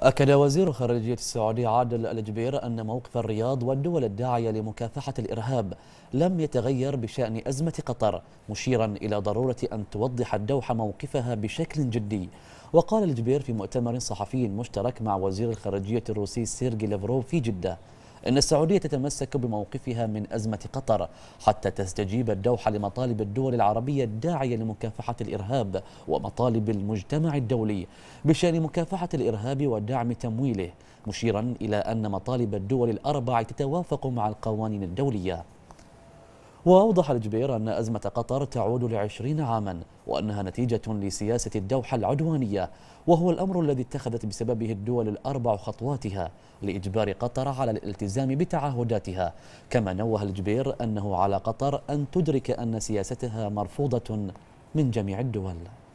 أكد وزير خارجية السعودية عادل الجبير أن موقف الرياض والدول الداعية لمكافحة الإرهاب لم يتغير بشأن أزمة قطر مشيرا إلى ضرورة أن توضح الدوحة موقفها بشكل جدي وقال الجبير في مؤتمر صحفي مشترك مع وزير الخارجية الروسي سيرجي لافروف في جدة أن السعودية تتمسك بموقفها من أزمة قطر حتى تستجيب الدوحة لمطالب الدول العربية الداعية لمكافحة الإرهاب ومطالب المجتمع الدولي بشأن مكافحة الإرهاب ودعم تمويله مشيرا إلى أن مطالب الدول الأربع تتوافق مع القوانين الدولية وأوضح الجبير أن أزمة قطر تعود لعشرين عاما وأنها نتيجة لسياسة الدوحة العدوانية وهو الأمر الذي اتخذت بسببه الدول الأربع خطواتها لإجبار قطر على الالتزام بتعهداتها كما نوه الجبير أنه على قطر أن تدرك أن سياستها مرفوضة من جميع الدول